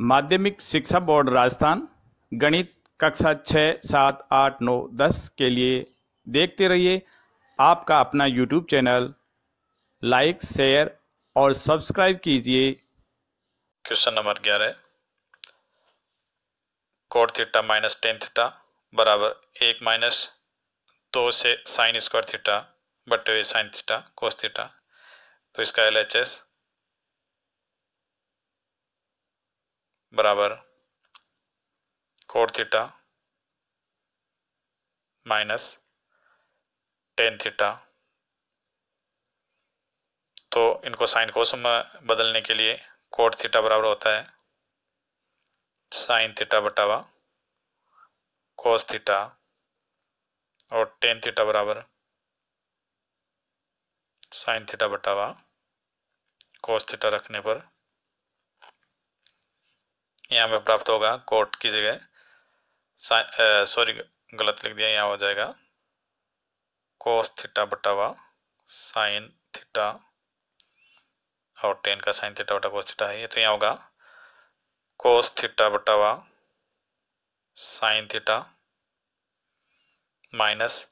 माध्यमिक शिक्षा बोर्ड राजस्थान गणित कक्षा छः सात आठ नौ दस के लिए देखते रहिए आपका अपना यूट्यूब चैनल लाइक शेयर और सब्सक्राइब कीजिए क्वेश्चन नंबर ग्यारह cot theta minus tan theta बराबर एक माइनस दो से साइन स्क्वायर थीटा बटे हुए साइन थीटा कोस थीटा तो इसका एल एच एस बराबर cot theta minus tan theta तो इनको साइन कोसम बदलने के लिए कोट थीटा बराबर होता है साइन थीटा बटावा कोस थीटा और टेन थीटा बराबर साइन थीटा बटावा कोस थीटा रखने पर यहाँ पे प्राप्त होगा कोट की जगह सॉरी गलत लिख दिया यहाँ हो जाएगा कोस थीटा बटावा साइन थीटा और टेन का साइन थीटा बटा कोस थीटा है ये तो यहाँ होगा कोस थीटा बटावा साइन थीटा माइनस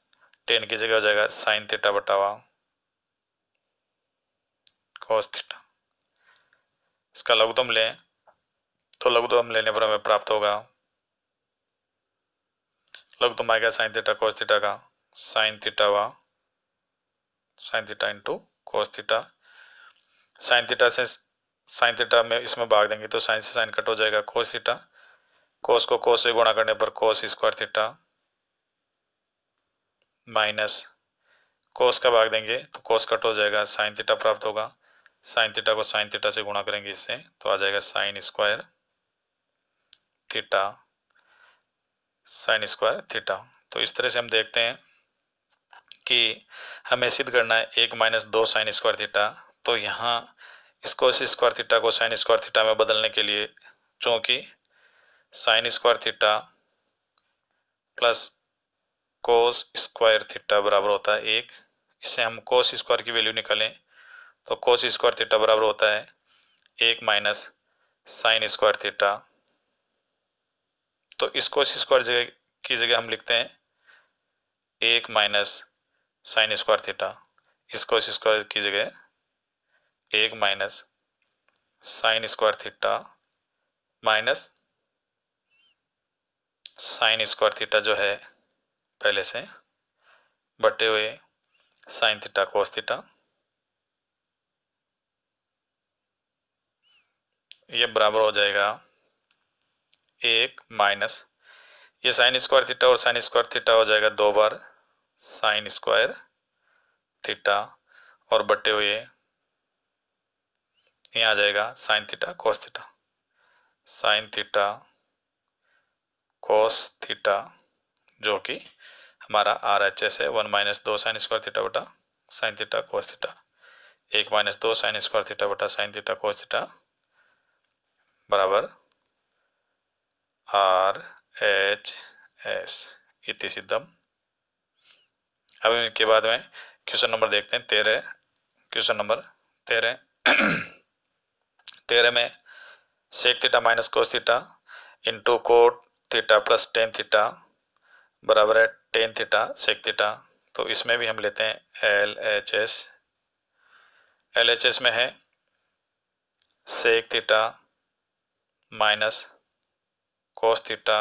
टेन की जगह हो जाएगा साइन थीटा बटावा कोस थीटा इसका लघुतम लें तो लघुतम तो लेने पर हमें प्राप्त होगा लघुतम तो आएगा साइन थीटा कोस थीटा का साइन थीटा व sine theta into cos theta sine theta से साइन थीटा में इसमें भाग देंगे तो साइन से साइन कट हो जाएगा कोस थीटा कोस को कोस से गुणा करने पर cos square theta minus cos का भाग देंगे तो कोस कट हो जाएगा साइन थीटा प्राप्त होगा साइन थीटा को साइन थीटा से गुणा करेंगे इससे तो आ जाएगा sine square theta sine square theta तो इस तरह से हम देखते हैं कि हमें सिद्ध करना है एक माइनस दो साइन स्क्वायर थीटा तो यहाँ इसको स्क्वायर थीटा को साइन स्क्वायर थीटा में बदलने के लिए चूँकि sine square theta plus cos square theta बराबर होता है एक इससे हम कोस स्क्वायर की वैल्यू निकालें तो कोस स्क्वायर थीटा बराबर होता है एक माइनस साइन स्क्वायर थीटा तो इसको स्क्वायर जगह की जगह हम लिखते हैं एक माइनस साइन स्क्वायर थीटा इसको स्क्वायर की जगह एक minus sine square theta minus sine square theta जो है पहले से बटे हुए साइन थीटा कोस थीटा ये बराबर हो जाएगा एक माइनस ये साइन स्क्वायर थीटा और साइन स्क्वायर थीटा हो जाएगा दो बार साइन स्क्वायर थीटा और बटे हुए ये आ जाएगा sine theta cos theta sine theta cos theta जो कि हमारा आर एच एस है वन माइनस दो साइन स्क्वायर थीटा बटा साइन थीटा कोस थीटा एक माइनस दो साइन स्क्वायर थीटा बटा साइन थीटा कोस थीटा बराबर आर एच एस इति सिद्धम अब इनके बाद में क्वेश्चन नंबर देखते हैं तेरह क्वेश्चन नंबर तेरह तेरह में sec theta minus cos theta into cot theta plus tan theta बराबर है टेन थीटा सेक थीटा तो इसमें भी हम लेते हैं L H S L H S में है sec theta minus cos theta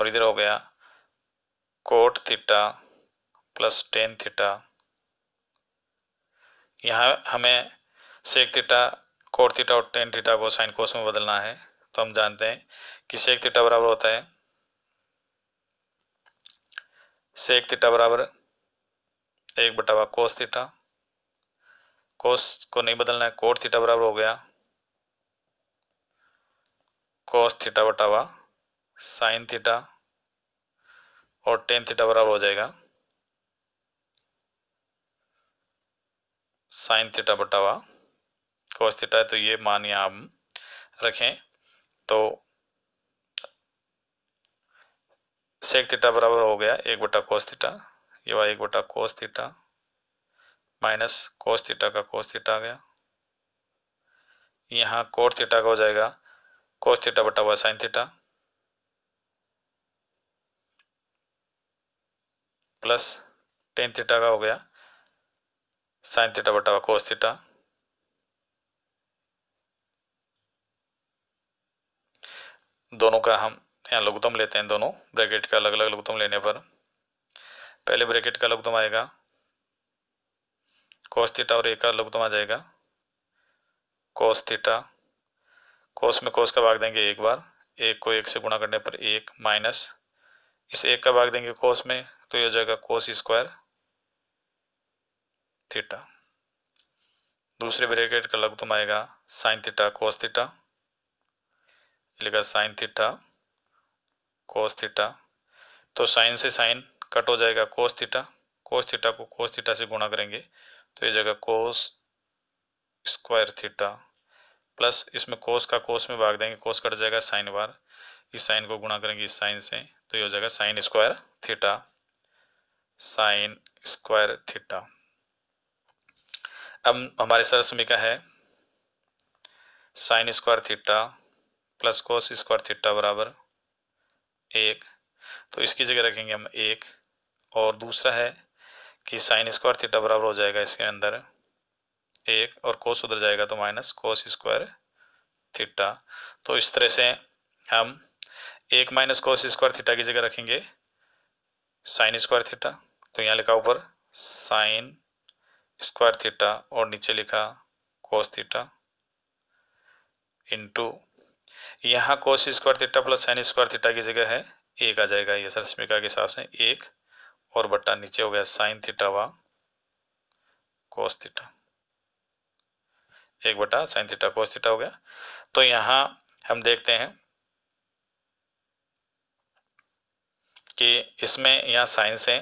और इधर हो गया cot theta plus tan theta यहाँ हमें सेक थीटा कोट थीटा और टेन थीटा को साइन कोस में बदलना है तो हम जानते हैं कि सेक थीटा बराबर होता है सेक थीटा बराबर एक बटा हुआ कोस थीटा कोस को नहीं बदलना है कोट थीटा बराबर हो गया कोस थीटा बटा हुआ साइन थीटा और टेन थीटा बराबर हो जाएगा साइन थीटा बटा हुआ कोस थीटा है तो ये मान यहाँ हम रखें तो सेक थीटा बराबर हो गया एक बटा कोस थीटा ये वाला एक बटा cos theta minus cos theta का कोस थीटा आ गया यहाँ कोट थीटा का हो जाएगा कोस थीटा बटा हुआ sin theta plus tan theta का हो गया sin theta बटा हुआ कोस दोनों का हम यहाँ लघुतम लेते हैं दोनों ब्रैकेट का अलग अलग लघुतम लेने पर पहले ब्रैकेट का लघुतम आएगा कोस थीटा और एक का लघुतम आ जाएगा कोस थीटा कोस में कोस का भाग देंगे एक बार एक को एक से गुणा करने पर एक माइनस इस एक का भाग देंगे कोस में तो यह जाएगा कोस स्क्वायर थीटा दूसरे ब्रैकेट का लघुतम आएगा साइन थीटा कोस थीटा लिखा साइन थीटा कोस थीटा तो साइन से साइन कट हो जाएगा कोस थीटा कोस थीटा को कोस थीटा से गुणा करेंगे तो ये जगह कोस स्क्वायर थीटा प्लस इसमें कोस का कोस में भाग देंगे कोस कट जाएगा साइन बार इस साइन को गुणा करेंगे इस साइन से तो ये हो जाएगा sine square theta sine square theta अब हमारे सर समीका है sine square theta plus cos square theta बराबर एक तो इसकी जगह रखेंगे हम एक और दूसरा है कि साइन स्क्वायर थीटा बराबर हो जाएगा इसके अंदर एक और कोस उधर जाएगा तो माइनस कोस स्क्वायर थीटा तो इस तरह से हम एक माइनस कोस स्क्वायर थीटा की जगह रखेंगे साइन स्क्वायर थीटा तो यहाँ लिखा ऊपर साइन स्क्वायर थीटा और नीचे लिखा कोस थीटा इंटू यहाँ cos square theta plus sine square theta की जगह है एक आ जाएगा ये स्मिका के हिसाब से एक और बट्टा नीचे हो गया साइन थीटा व कोस थीटा एक बटा साइन थीटा कोस थीटा हो गया तो यहाँ हम देखते हैं कि इसमें यहाँ साइन से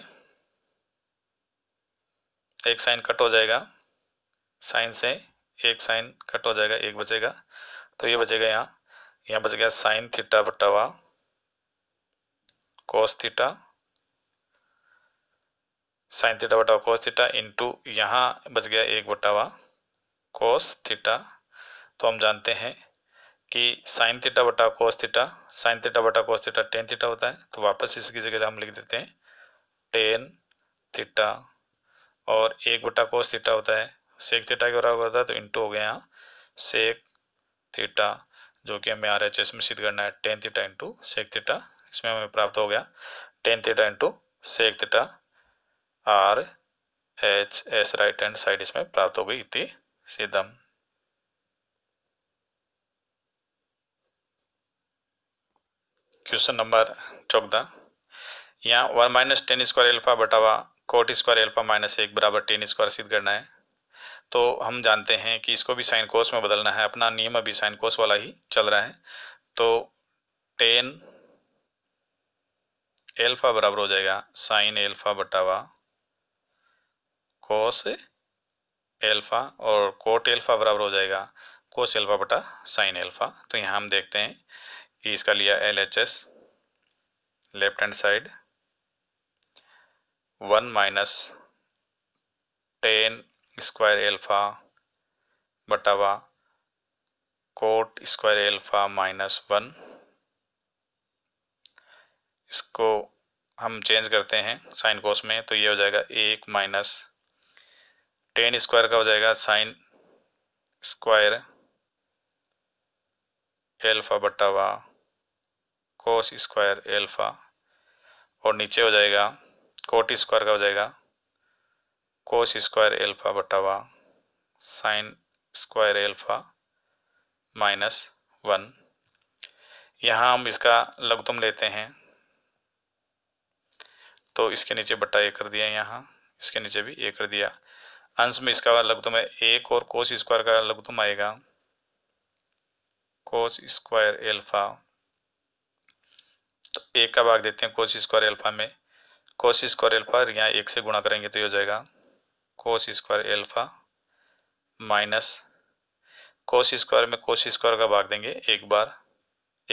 एक साइन कट हो जाएगा साइन से एक साइन कट हो जाएगा एक बचेगा तो ये बचेगा यहाँ यहाँ बच गया साइन थीटा बटा वा कोस थीटा साइन थीटा बटा वा कोस थीटा इंटू यहाँ बच गया एक बटा वा कोस थीटा तो हम जानते हैं कि साइन थीटा बटा कोस थीटा साइन थीटा बटा कोस थीटा टेन थीटा होता है तो वापस इसकी जगह हम लिख देते हैं टेन थीटा और एक बटा कोस थीटा होता है सेक थीटा के बराबर होता है तो इंटू हो गया यहाँ सेक थीटा जो कि हमें आर एच एस में सिद्ध करना है tan theta into sec theta इसमें हमें प्राप्त हो गया tan theta into sec theta R H S right hand side इसमें प्राप्त हो गई थी sedum क्वेश्चन नंबर चौदह यहाँ one minus tan square alpha बटावा कोट स्क्वायर एल्फा माइनस एक बराबर टेन स्क्वायर सिद्ध करना है तो हम जानते हैं कि इसको भी साइन कोस में बदलना है अपना नियम अभी साइन कोस वाला ही चल रहा है तो टेन एल्फा बराबर हो जाएगा साइन एल्फा बटावा कोस एल्फ़ा और कोट एल्फ़ा बराबर हो जाएगा कोस एल्फ़ा बटा साइन एल्फ़ा तो यहाँ हम देखते हैं कि इसका लिया L H S left hand side one minus tan square alpha बटावा cot square alpha minus one इसको हम चेंज करते हैं साइन कोस में तो ये हो जाएगा एक माइनस टेन स्क्वायर का हो जाएगा साइन स्क्वायर एल्फा बट्टा वा कोस स्क्वायर एल्फा और नीचे हो जाएगा कोट स्क्वायर का हो जाएगा कोस स्क्वायर एल्फा बट्टा वा sine square alpha minus one यहाँ हम इसका लघुतम लेते हैं तो इसके नीचे बट्टा ए कर दिया यहाँ इसके नीचे भी ए कर दिया अंश में इसका लघुतम तो है एक और कोस स्क्वायर का लघुतम आएगा कोस स्क्वायर एल्फा तो एक का भाग देते हैं कोश स्क्वायर एल्फा में कोश स्क्वायर एल्फा यहाँ एक से गुणा करेंगे तो ये हो जाएगा cos square alpha minus cos square में कोश स्क्वायर का भाग देंगे एक बार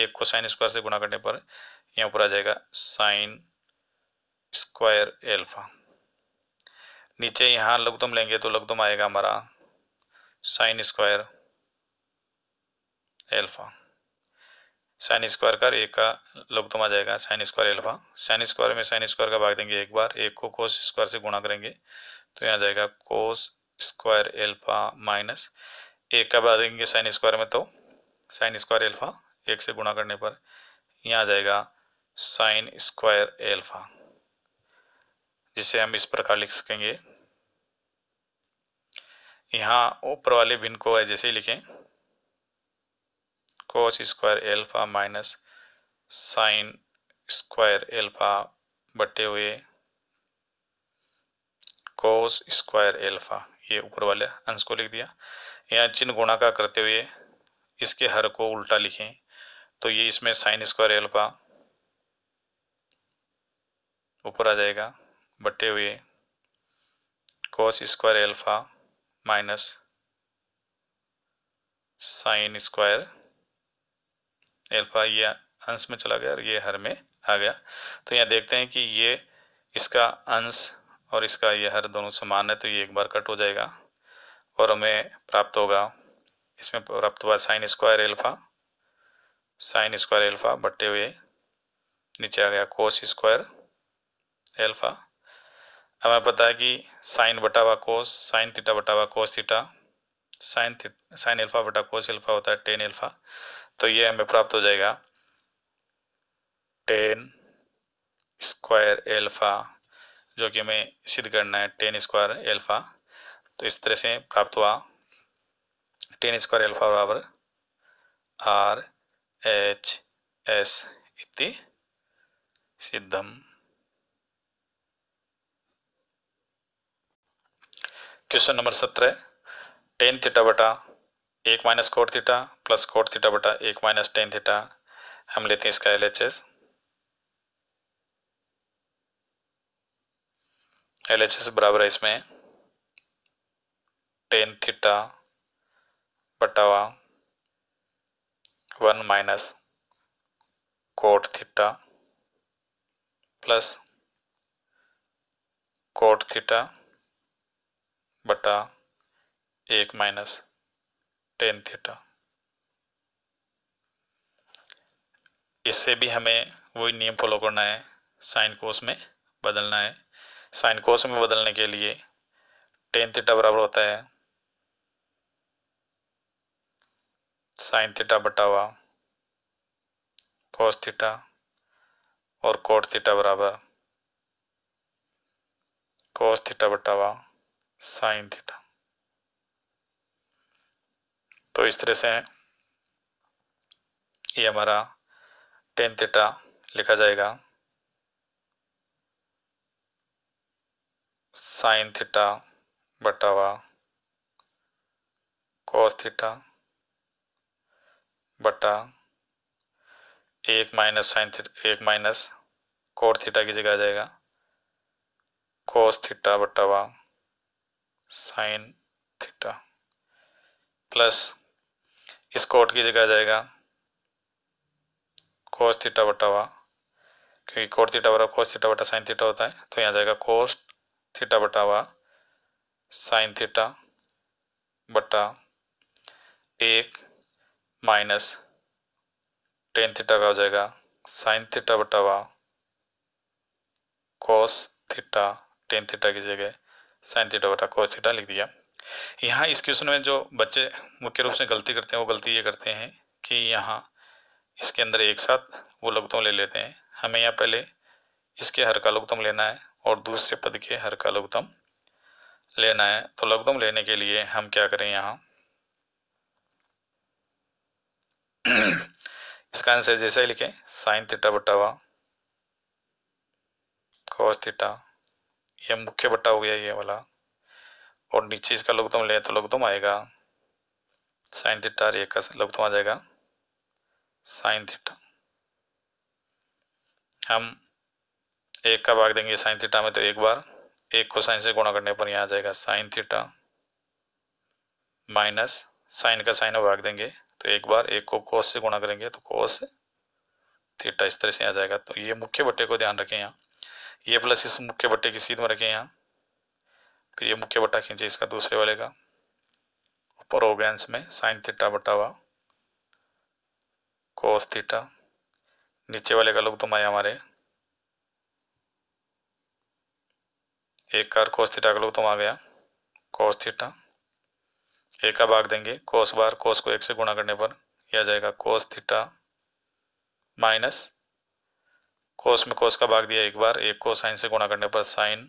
एक को साइन स्क्वायर से गुणा करने पर यहाँ ऊपर आ जाएगा साइन स्क्वायर एल्फा नीचे यहाँ लघुतम लेंगे तो लघुतम आएगा हमारा sine square alpha sine square का एक का लघुतम आ जाएगा sine square alpha sine square में साइन स्क्वायर का भाग देंगे एक बार एक को कोस स्क्वायर से गुणा करेंगे तो यहाँ जाएगा कोस स्क्वायर एल्फा माइनस एक का भाग देंगे साइन स्क्वायर में तो साइन स्क्वायर एल्फा एक से गुणा करने पर यहाँ आ जाएगा साइन स्क्वायर एल्फा जिसे हम इस प्रकार लिख सकेंगे यहाँ ऊपर वाले भिन्न को जैसे ही लिखें cos square alpha minus sine square alpha बटे हुए कोस स्क्वायर एल्फा ये ऊपर वाले अंश को लिख दिया यहाँ चिन्ह गुणा का करते हुए इसके हर को उल्टा लिखें तो ये इसमें साइन स्क्वायर एल्फा ऊपर आ जाएगा बटे हुए cos square alpha minus sine square alpha ये अंश में चला गया और ये हर में आ गया तो यहाँ देखते हैं कि ये इसका अंश और इसका यह हर दोनों समान है तो ये एक बार कट हो जाएगा और हमें प्राप्त होगा इसमें प्राप्त हुआ sine square alpha sine square alpha बटे हुए नीचे आ गया कोस स्क्वायर एल्फा हमें पता है कि साइन बटा हुआ कोस साइन थीटा बटा हुआ कोस थीटा साइन थी साइन एल्फा बटा कोस एल्फा होता है टेन एल्फा तो ये हमें प्राप्त हो जाएगा टेन स्क्वायर एल्फा जो कि हमें सिद्ध करना है टेन स्क्वायर एल्फा तो इस तरह से प्राप्त हुआ टेन स्क्वायर एल्फा बराबर आर एच एस इति सिद्धम क्वेश्चन नंबर सत्रह टेन थीटा बटा एक minus cot theta plus cot theta बटा एक माइनस टेन थीटा हम लेते हैं इसका L H S L H S बराबर है इसमें टेन थीटा बटा one minus cot theta plus cot theta बटा एक माइनस टेन थीटा इससे भी हमें वही नियम फॉलो करना है साइन कोस में बदलना है साइन कोस में बदलने के लिए टेन थीटा बराबर होता है साइन थीटा बटा हुआ कोस थीटा और कोट थीटा बराबर कोस थीटा बटा हुआ साइन थीटा तो इस तरह से ये हमारा टेन थीटा लिखा जाएगा साइन थीटा बटावा कोस थीटा बटा एक माइनस साइन थीटा एक माइनस कोर थीटा की जगह आ जाएगा कोस थीटा बटावा साइन थीटा प्लस इस कोट की जगह आ जाएगा कोस थीटा बटा वा क्योंकि कोट थीटा बटा कोस थीटा बटा साइन थीटा होता है तो यहाँ जाएगा कोस थीटा बटा वा साइन थीटा बटा एक माइनस टेन थीटा का हो जाएगा साइन थीटा बटा वा कोस थीटा टेन थीटा की जगह साइन थीटा बटा कोस थीटा लिख दिया यहाँ इस क्वेश्चन में जो बच्चे मुख्य रूप से गलती करते हैं वो गलती ये करते हैं कि यहाँ इसके अंदर एक साथ वो लघुतम ले लेते हैं हमें यहाँ पहले इसके हर का लघुतम लेना है और दूसरे पद के हर का लघुतम लेना है तो लघुतम लेने के लिए हम क्या करें यहाँ इसका आंसर जैसा ही लिखें साइन थीटा बटावा कोस थीटा ये मुख्य बट्टा हो गया ये वाला और नीचे इसका लघुतम ले तो लघुतम आएगा साइन थीटा और ये का लघुतम आ जाएगा साइन थीटा हम एक का भाग देंगे साइन थीटा में तो एक बार एक को साइन से गुणा करने पर यहाँ आ जाएगा साइन थीटा माइनस साइन का साइन भाग देंगे तो एक बार एक को कोस से गुणा करेंगे तो कोस थीटा इस तरह से आ जाएगा तो ये मुख्य बटे को ध्यान रखें यहाँ ये प्लस इस मुख्य बट्टे की सीध में रखें यहाँ फिर ये मुख्य बट्टा खींचे इसका दूसरे वाले का ऊपर हो गया इसमें साइन थीटा बटा हुआ कोस थीटा नीचे वाले का तो आया हमारे एक कार कोस थीटा का लुक आ तो गया कोस थीटा एक का भाग देंगे कोस बार कोस को एक से गुणा करने पर यह आ जाएगा कोस थीटा माइनस कोस में कोस का भाग दिया एक बार एक को साइन से गुणा करने पर साइन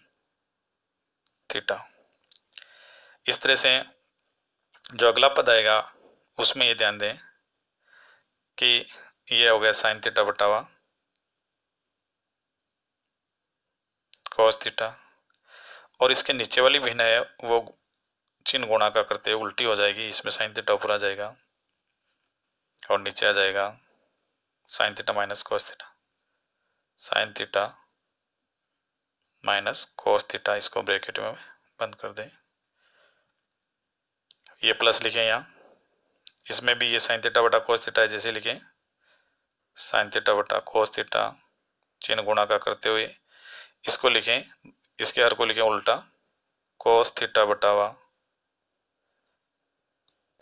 थीटा इस तरह से जो अगला पद आएगा उसमें ये ध्यान दें कि ये हो गया साइन थीटा बटावा कोस थीटा और इसके नीचे वाली भिन्न है वो चिन्ह गुणा का करते उल्टी हो जाएगी इसमें साइन थीटा ऊपर आ जाएगा और नीचे आ जाएगा sine theta minus cos theta sine theta minus cos theta इसको ब्रैकेट में बंद कर दें ये प्लस लिखें यहाँ इसमें भी ये साइन थीटा बटा कोस थीटा जैसे लिखें साइन थीटा बटा कोस थीटा चिन्ह गुणा का करते हुए इसको लिखें इसके हर को लिखें उल्टा कोस थीटा बटा वा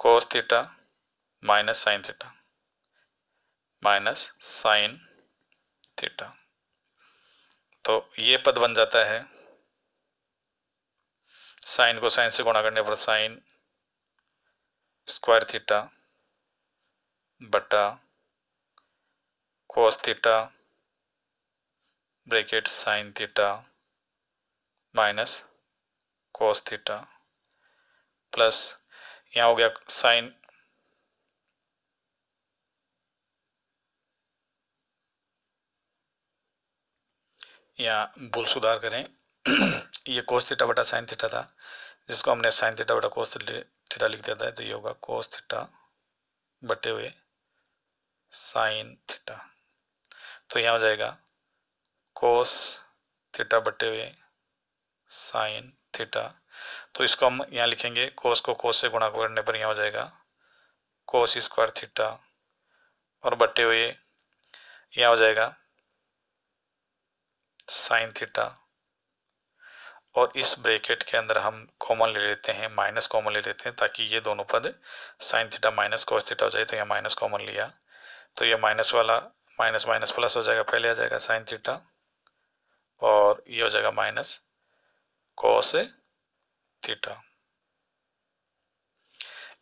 cos theta minus sine theta minus sine theta तो ये पद बन जाता है साइन को साइन से गुणा करने पर साइन स्क्वायर थीटा बटा cos theta bracket sine theta minus cos theta plus यहाँ हो गया साइन या भूल सुधार करें ये कोस थीटा बटा साइन थीटा था जिसको हमने साइन थीटा बटा कोस थीटा लिख दिया था तो ये होगा कोस थीटा बटे हुए साइन थीटा तो यहाँ हो जाएगा कोस थीटा बटे हुए साइन थीटा तो इसको हम यहाँ लिखेंगे कोस को कोस से गुणा करने पर यहाँ हो जाएगा कोस स्क्वायर थीटा और बटे हुए यहाँ हो जाएगा साइन थीटा और इस ब्रैकेट के अंदर हम कॉमन ले लेते हैं माइनस कॉमन ले लेते हैं ताकि ये दोनों पद sine theta minus cos theta हो जाए तो यह माइनस कॉमन लिया तो ये माइनस वाला माइनस माइनस प्लस हो जाएगा पहले आ जाएगा साइन थीटा और ये हो जाएगा माइनस कॉस थीटा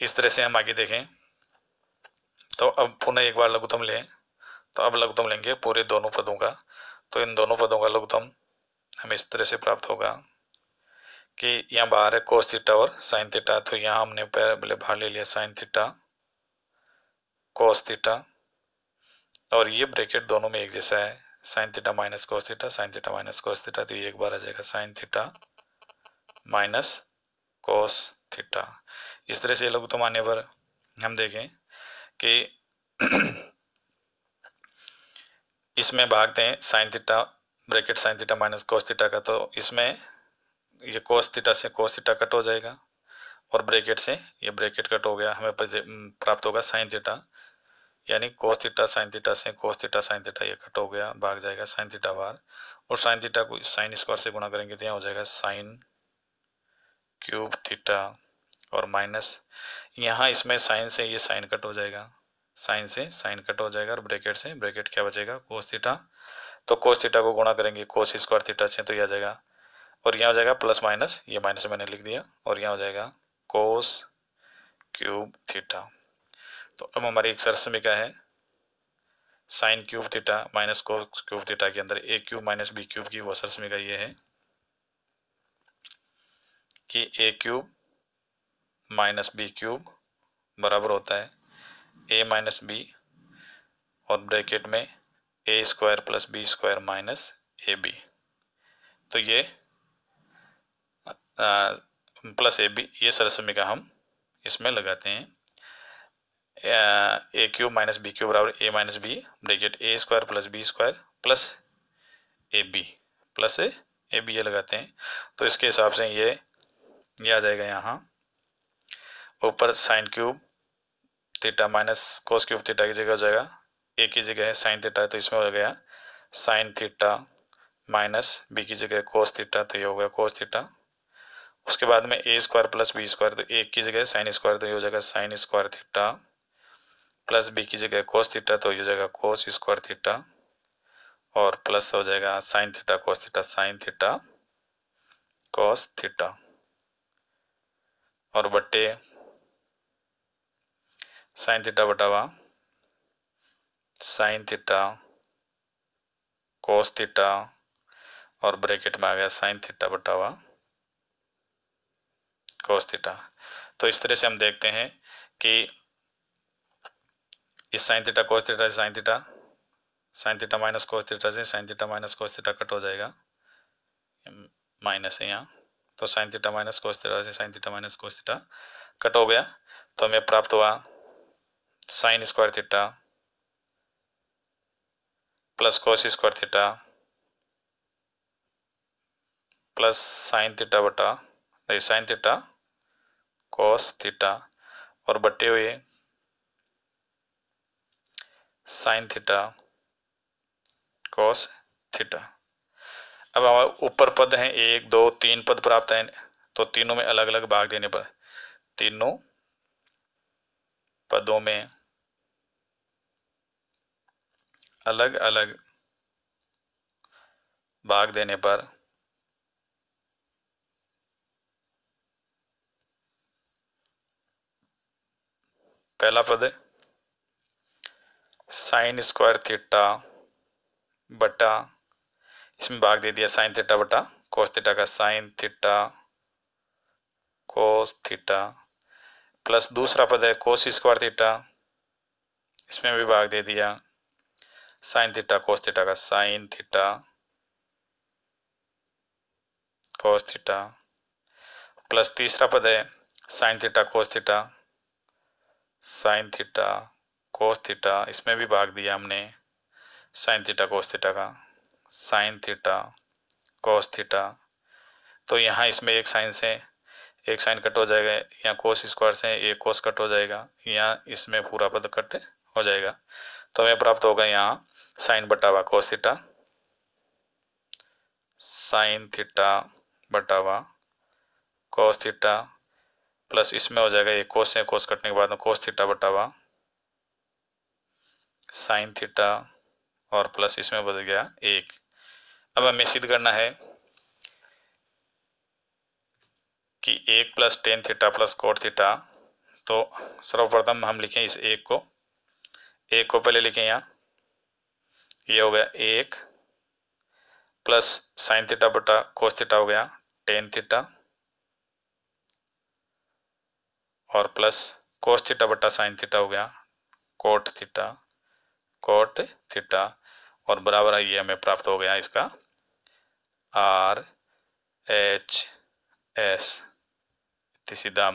इस तरह से हम आगे देखें तो अब पुनः एक बार लघुतम लें तो अब लघुतम लेंगे पूरे दोनों पदों का तो इन दोनों पदों का लघुतम हमें इस तरह से प्राप्त होगा कि यहाँ बाहर है कोस थीटा और साइन थीटा तो यहाँ हमने पहले बाहर ले लिया साइन थीटा कोस थीटा और ये ब्रैकेट दोनों में एक जैसा है sine theta minus cos theta sine theta minus cos theta तो ये एक बार आ जाएगा sine theta minus cos theta इस तरह से लघुतम आने पर हम देखें कि इसमें भाग दें sine theta bracket sine theta minus cos theta का तो इसमें ये कोस थीटा से कोस थीटा कट हो जाएगा और ब्रैकेट से ये ब्रैकेट कट हो गया हमें हम्म, प्राप्त होगा साइन थीटा यानी कोस थीटा साइन थीटा से कोस थीटा साइन थीटा ये कट हो गया भाग जाएगा साइन थीटा बार और साइन थीटा को साइन स्क्वायर से गुणा करेंगे तो यहाँ हो जाएगा साइन क्यूब थीटा और माइनस यहाँ इसमें साइन से ये साइन कट हो जाएगा साइन से साइन कट हो जाएगा और ब्रैकेट से ब्रैकेट क्या बचेगा कोस थीटा तो कोस थीटा को गुणा करेंगे कोस स्क्वायर थीटा से तो यह आ जाएगा और यहाँ हो जाएगा प्लस माइनस ये माइनस मैंने लिख दिया और यहाँ हो जाएगा कोस क्यूब थीटा तो अब हमारी एक सरसमिका है sine cube theta minus cos cube theta के अंदर A cube minus B cube की वो सरसमिका ये है कि A cube minus B cube बराबर होता है ए माइनस बी और ब्रैकेट में A square plus B square minus A B तो ये आ, प्लस ए बी ये सरसमी का हम इसमें लगाते हैं A cube minus B cube बराबर A minus B bracket A square plus B square plus A B plus A B ये लगाते हैं तो इसके हिसाब से ये ये आ जाएगा यहाँ ऊपर sine cube theta minus cos cube theta की जगह हो जाएगा ए की जगह है साइन थीटा तो इसमें हो गया साइन थीटा माइनस बी की जगह कोस थीटा तो ये हो गया कोस थीटा उसके बाद में A square plus B square तो ए की जगह साइन स्क्वायर तो ये हो जाएगा sine square theta plus B की जगह कोस थीटा तो ये हो जाएगा कोस स्क्वायर थीटा और प्लस हो जाएगा sine theta cos theta sine theta cos theta और बट्टे साइन थीटा बटावा साइन थीटा कोस थीटा और ब्रैकेट में आ गया साइन थीटा बटावा कोस थीटा तो इस तरह से हम देखते हैं कि इस sine theta cos theta sine theta sine theta minus cos theta से sine theta minus cos theta cut हो जाएगा माइनस है यहाँ तो sine theta minus cos theta से sine theta minus cos theta cut हो गया तो हमें प्राप्त हुआ sine square theta plus cos square theta plus sin theta बटा नहीं sin theta cos theta और बटे हुए sin theta cos theta अब हमारे ऊपर पद हैं एक दो तीन पद प्राप्त हैं तो तीनों में अलग अलग भाग देने पर तीनों पदों में अलग अलग भाग देने पर पहला पद साइन स्क्वायर थीटा बटा इसमें भाग दे दिया साइन थीटा बटा कोस थीटा का sine theta cos theta plus दूसरा पद है कोस स्क्वायर थीटा इसमें भी भाग दे दिया साइन थीटा कोस थीटा का sine theta cos theta plus तीसरा पद है sine theta cos theta sine theta cos theta इसमें भी भाग दिया हमने साइन थीटा कोस थीटा का साइन थीटा कोस थीटा तो यहाँ इसमें एक साइन से एक साइन कट हो जाएगा यहाँ कोस स्क्वायर से एक कोस कट हो जाएगा यहाँ इसमें पूरा पद कट हो जाएगा तो हमें प्राप्त होगा यहाँ साइन बटावा कोस थीटा साइन थीटा बटावा कोस थीटा प्लस इसमें हो जाएगा ये कोस से कोस कटने के बाद में कोस थीटा बटावा साइन थीटा और प्लस इसमें बदल गया एक अब हमें सिद्ध करना है कि एक plus tan theta plus cot theta तो सर्वप्रथम हम लिखें इस एक को एक को पहले लिखें यहाँ ये हो गया एक प्लस साइन थीटा बटा कोस थीटा हो गया टेन थीटा और प्लस कोस थीटा बटा साइन थीटा हो गया कोट थीटा कोट थीटा और बराबर ये हमें प्राप्त हो गया इसका आर एच एस सीधा